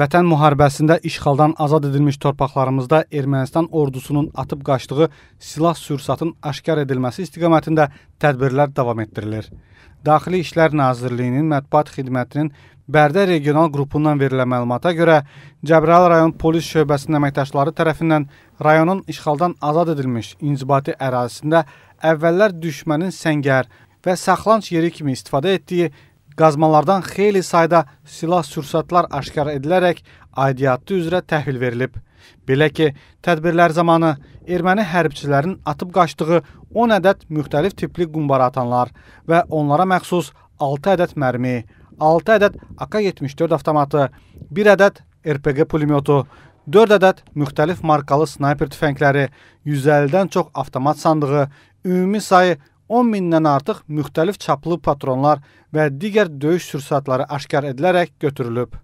Vətən müharibəsində işğaldan azad edilmiş torpaqlarımızda Ermənistan ordusunun atıb qaçdığı silah-sursatın aşkar edilməsi istiqamətində tədbirlər davam etdirilir. Daxili İşlər Nazirliyinin mətbuat xidmətinin Bərdə regional qrupundan verilən məlumata görə Cəbrayıl rayon polis şöbəsinin əməkdaşları tərəfindən rayonun işğaldan azad edilmiş inzibati ərazisində əvvəllər düşmənin səngər və saxlanc yeri kimi istifadə etdiyi Qazmalardan xeyli sayda silah-sursatlar aşkar edilərək aidiyyatı üzrə təhvil verilib. Belə ki, tədbirlər zamanı erməni hərbçilərin atıb qaçdığı 10 ədəd müxtəlif tipli qumbara atanlar və onlara məxsus 6 ədəd mərmi, 6 ədəd AK-74 avtomatı, 1 ədəd RPG pulemyotu, 4 ədəd müxtəlif markalı snayper tüfəngləri, 150-dən çox avtomat sandığı, ümumi sayı 10 mindən artıq müxtəlif çaplı patronlar və digər döyüş sursatları aşkar edilərək götürülüb.